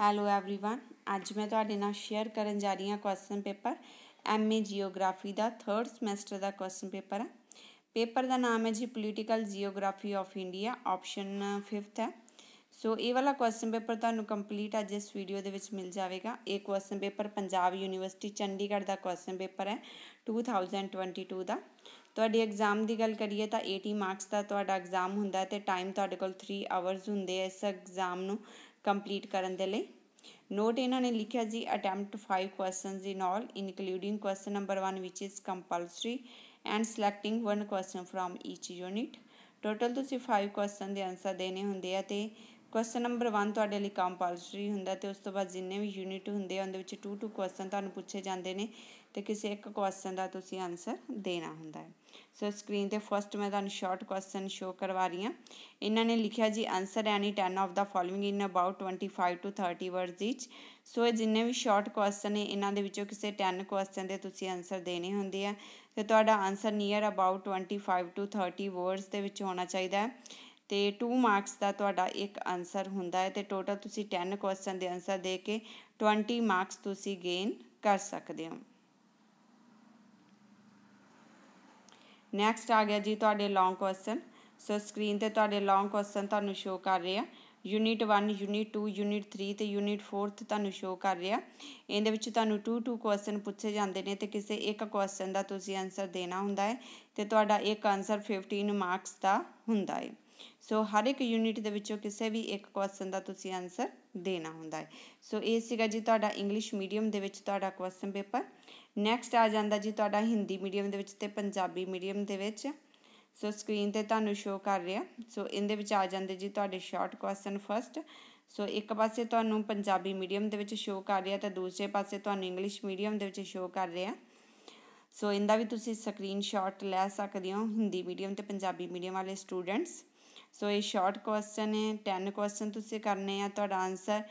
hello everyone ਅੱਜ ਮੈਂ ਤੁਹਾਡੇ ਨਾਲ ਸ਼ੇਅਰ ਕਰਨ ਜਾ ਰਹੀ ਹਾਂ ਕੁਐਸਚਨ ਪੇਪਰ ਐਮਏ ਜੀਓਗ੍ਰਾਫੀ ਦਾ 3rd ਸਮੈਸਟਰ ਦਾ ਕੁਐਸਚਨ ਪੇਪਰ ਹੈ ਪੇਪਰ ਦਾ ਨਾਮ ਹੈ ਜੀ political geography of India option 5th ਹੈ ਸੋ ਇਹ ਵਾਲਾ ਕੁਐਸਚਨ ਪੇਪਰ ਤੁਹਾਨੂੰ ਕੰਪਲੀਟ ਅੱਜ ਇਸ ਵੀਡੀਓ ਦੇ ਵਿੱਚ ਮਿਲ ਜਾਵੇਗਾ ਇਹ question paper Punjab University Chandigarh ਦਾ ਕੁਐਸਚਨ ਪੇਪਰ ਹੈ 2022 ਦਾ ਤੁਹਾਡੇ ਐਗਜ਼ਾਮ ਦੀ ਗੱਲ ਕਰੀਏ ਤਾਂ 80 ਮਾਰਕਸ ਦਾ ਤੁਹਾਡਾ ਐਗਜ਼ਾਮ ਹੁੰਦਾ ਤੇ ਟਾਈਮ ਤੁਹਾਡੇ ਕੋਲ 3 ਆਵਰਸ ਹੁੰਦੇ ਐ ਇਸ ਐਗਜ਼ਾਮ ਨੂੰ ਕੰਪਲੀਟ ਕਰਨ ਦੇ ਲਈ ਨੋਟ ਇਹਨਾਂ ਨੇ ਲਿਖਿਆ ਜੀ attempt 5 questions in all including question number 1 which is compulsory and selecting one question from each unit total ਤੁਸੀਂ 5 ਕੁਐਸਚਨ ਦੇ ਆਨਸਰ ਦੇਣੇ ਹੁੰਦੇ ਆ ਤੇ ਕੁਐਸਚਨ ਨੰਬਰ 1 ਤੁਹਾਡੇ ਲਈ ਕੰਪਲਸਰੀ ਹੁੰਦਾ ਤੇ ਉਸ ਤੋਂ ਬਾਅਦ ਜਿੰਨੇ ਵੀ ਯੂਨਿਟ ਹੁੰਦੇ ਆ ਉਹਦੇ ਵਿੱਚ 2 2 ਕੁਐਸਚਨ ਤੁਹਾਨੂੰ ਪੁੱਛੇ ਜਾਂਦੇ ਨੇ ਤੇ ਕਿਸੇ ਇੱਕ ਕੁਐਸਚਨ ਦਾ ਤੁਸੀਂ ਆਨਸਰ ਦੇਣਾ ਹੁੰਦਾ ਹੈ ਸੋ ਸਕਰੀਨ ਤੇ ਫਸਟ ਮੈਂ ਤੁਹਾਨੂੰ ਸ਼ਾਰਟ ਕੁਐਸਚਨ ਸ਼ੋ ਕਰਵਾ ਰਹੀ ਹਾਂ ਇਹਨਾਂ ਨੇ ਲਿਖਿਆ ਜੀ answer any 10 of the following in about 25 to 30 words each so ਇਹ ਜਿੰਨੇ ਵੀ ਸ਼ਾਰਟ ਕੁਐਸਚਨ ਨੇ ਇਹਨਾਂ ਦੇ ਵਿੱਚੋਂ ਕਿਸੇ 10 ਕੁਐਸਚਨ ਦੇ ਤੁਸੀਂ ਆਨਸਰ ਦੇਣੇ ਹੁੰਦੇ ਆ ਤੇ ਤੁਹਾਡਾ answer near about 25 to 30 words ਦੇ ਵਿੱਚ ਹੋਣਾ ਚਾਹੀਦਾ ਹੈ ਤੇ 2 ਮਾਰਕਸ ਦਾ ਤੁਹਾਡਾ ਇੱਕ ਆਨਸਰ ਹੁੰਦਾ ਹੈ ਤੇ ਟੋਟਲ ਤੁਸੀਂ 10 ਕੁਐਸਚਨ ਦੇ ਆਨਸਰ ਦੇ ਕੇ 20 ਮਾਰਕਸ ਤੁਸੀਂ ਗੇਨ ਕਰ ਸਕਦੇ ਹੋ ਨੈਕਸਟ ਆ ਗਿਆ ਜੀ ਤੁਹਾਡੇ ਲੌਂਗ ਕੁਐਸਚਨ ਸੋ ਸਕਰੀਨ ਤੇ ਤੁਹਾਡੇ ਲੌਂਗ ਕੁਐਸਚਨ ਤੁਹਾਨੂੰ ਸ਼ੋ ਕਰ ਰਿਹਾ ਯੂਨਿਟ 1 ਯੂਨਿਟ 2 ਯੂਨਿਟ 3 ਤੇ ਯੂਨਿਟ 4 ਤੁਹਾਨੂੰ ਸ਼ੋ ਕਰ ਰਿਹਾ ਇਹਦੇ ਵਿੱਚ ਤੁਹਾਨੂੰ 2 2 ਕੁਐਸਚਨ ਪੁੱਛੇ ਜਾਂਦੇ ਨੇ ਤੇ ਕਿਸੇ ਇੱਕ ਕੁਐਸਚਨ ਦਾ ਤੁਸੀਂ ਆਨਸਰ ਦੇਣਾ ਹੁੰਦਾ ਹੈ ਤੇ ਤੁਹਾਡਾ ਇੱਕ ਆਨਸਰ 15 ਮਾਰਕਸ ਦਾ ਹੁੰਦਾ ਹੈ ਸੋ ਹਰ ਇੱਕ ਯੂਨਿਟ ਦੇ ਵਿੱਚੋਂ ਕਿਸੇ ਵੀ ਇੱਕ ਕੁਐਸਚਨ ਦਾ ਤੁਸੀਂ ਆਨਸਰ ਦੇਣਾ ਹੁੰਦਾ ਹੈ ਸੋ ਇਹ ਸੀਗਾ ਜੀ ਤੁਹਾਡਾ ਇੰਗਲਿਸ਼ ਮੀਡੀਅਮ ਦੇ ਵਿੱਚ ਤੁਹਾਡਾ ਕੁਐਸਚਨ ਪੇਪਰ ਨੈਕਸਟ ਆ ਜਾਂਦਾ ਜੀ ਤੁਹਾਡਾ ਹਿੰਦੀ ਮੀਡੀਅਮ ਦੇ ਵਿੱਚ ਤੇ ਪੰਜਾਬੀ ਮੀਡੀਅਮ ਦੇ ਵਿੱਚ ਸੋ ਸਕਰੀਨ ਤੇ ਤੁਹਾਨੂੰ ਸ਼ੋ ਕਰ ਰਿਹਾ ਸੋ ਇਹਦੇ ਵਿੱਚ ਆ ਜਾਂਦੇ ਜੀ ਤੁਹਾਡੇ ਸ਼ਾਰਟ ਕੁਐਸਚਨ ਫਰਸਟ ਸੋ ਇੱਕ ਪਾਸੇ ਤੁਹਾਨੂੰ ਪੰਜਾਬੀ ਮੀਡੀਅਮ ਦੇ ਵਿੱਚ ਸ਼ੋ ਕਰ ਰਿਹਾ ਤੇ ਦੂਸਰੇ ਪਾਸੇ ਤੁਹਾਨੂੰ ਇੰਗਲਿਸ਼ ਮੀਡੀਅਮ ਦੇ ਵਿੱਚ ਸ਼ੋ ਕਰ ਰਿਹਾ ਸੋ ਇਹਦਾ ਵੀ ਤੁਸੀਂ ਸਕਰੀਨਸ਼ਾਟ ਲੈ ਸਕਦੇ ਹੋ ਹਿੰਦੀ ਮੀਡੀਅਮ ਤੇ ਪੰਜਾਬੀ ਮੀਡੀਅਮ ਵਾਲੇ ਸਟੂਡੈਂਟਸ ਸੋ ਇਹ ਸ਼ਾਰਟ ਕੁਐਸਚਨ ਹੈ 10 ਕੁਐਸਚਨ ਤੁਸੀਂ ਕਰਨੇ ਆ ਤੁਹਾਡਾ ਆਨਸਰ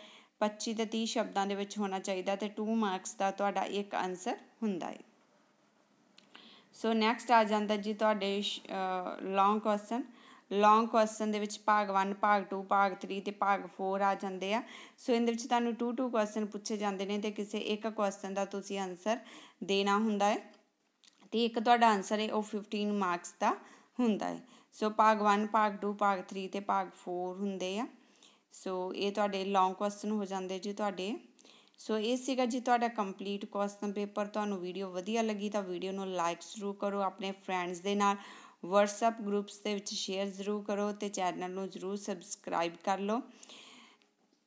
25 ਤੇ 30 ਸ਼ਬਦਾਂ ਦੇ ਵਿੱਚ ਹੋਣਾ ਚਾਹੀਦਾ ਤੇ 2 ਮਾਰਕਸ ਦਾ ਤੁਹਾਡਾ ਇੱਕ ਆਨਸਰ ਹੁੰਦਾ ਹੈ ਸੋ ਨੈਕਸਟ ਆ ਜਾਂਦਾ ਜੀ ਤੁਹਾਡੇ ਲੌਂਗ ਕੁਐਸਚਨ ਲੌਂਗ ਕੁਐਸਚਨ ਦੇ ਵਿੱਚ ਭਾਗ 1 ਭਾਗ 2 ਭਾਗ 3 ਤੇ ਭਾਗ 4 ਆ ਜਾਂਦੇ ਆ ਸੋ ਇਹਦੇ ਵਿੱਚ ਤੁਹਾਨੂੰ 2 2 ਕੁਐਸਚਨ ਪੁੱਛੇ ਜਾਂਦੇ ਨੇ ਤੇ ਕਿਸੇ ਇੱਕ ਕੁਐਸਚਨ ਦਾ ਤੁਸੀਂ ਆਨਸਰ ਦੇਣਾ ਹੁੰਦਾ ਹੈ ਤੇ ਇੱਕ ਤੁਹਾਡਾ ਆਨਸਰ ਹੈ ਉਹ 15 ਮਾਰਕਸ ਦਾ ਹੁੰਦਾ ਹੈ ਸੋ ਭਾਗ 1 ਭਾਗ 2 ਭਾਗ 3 ਤੇ ਭਾਗ 4 ਹੁੰਦੇ ਆ ਸੋ ਇਹ ਤੁਹਾਡੇ ਲੌਂਗ ਕੁਐਸਚਨ ਹੋ ਜਾਂਦੇ ਜੀ ਤੁਹਾਡੇ ਸੋ ਇਹ ਸੀਗਾ ਜੀ ਤੁਹਾਡਾ ਕੰਪਲੀਟ ਕੁਐਸਚਨ ਪੇਪਰ ਤੁਹਾਨੂੰ ਵੀਡੀਓ ਵਧੀਆ ਲੱਗੀ ਤਾਂ ਵੀਡੀਓ ਨੂੰ ਲਾਈਕ ਜ਼ਰੂਰ ਕਰੋ ਆਪਣੇ ਫਰੈਂਡਸ ਦੇ ਨਾਲ WhatsApp ਗਰੁੱਪਸ ਦੇ ਵਿੱਚ ਸ਼ੇਅਰ ਜ਼ਰੂਰ ਕਰੋ ਤੇ ਚੈਨਲ ਨੂੰ ਜ਼ਰੂਰ ਸਬਸਕ੍ਰਾਈਬ ਕਰ ਲਓ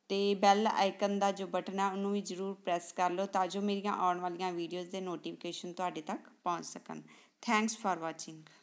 ਤੇ ਬੈਲ ਆਈਕਨ ਦਾ ਜੋ ਬਟਨ ਆ ਉਹਨੂੰ ਵੀ ਜ਼ਰੂਰ ਪ੍ਰੈਸ ਕਰ ਲਓ ਤਾਂ ਜੋ ਮੇਰੀਆਂ ਆਉਣ ਵਾਲੀਆਂ ਵੀਡੀਓਜ਼ ਦੇ ਨੋਟੀਫਿਕੇਸ਼ਨ ਤੁਹਾਡੇ ਤੱਕ ਪਹੁੰਚ ਸਕਣ ਥੈਂਕਸ ਫਾਰ ਵਾਚਿੰਗ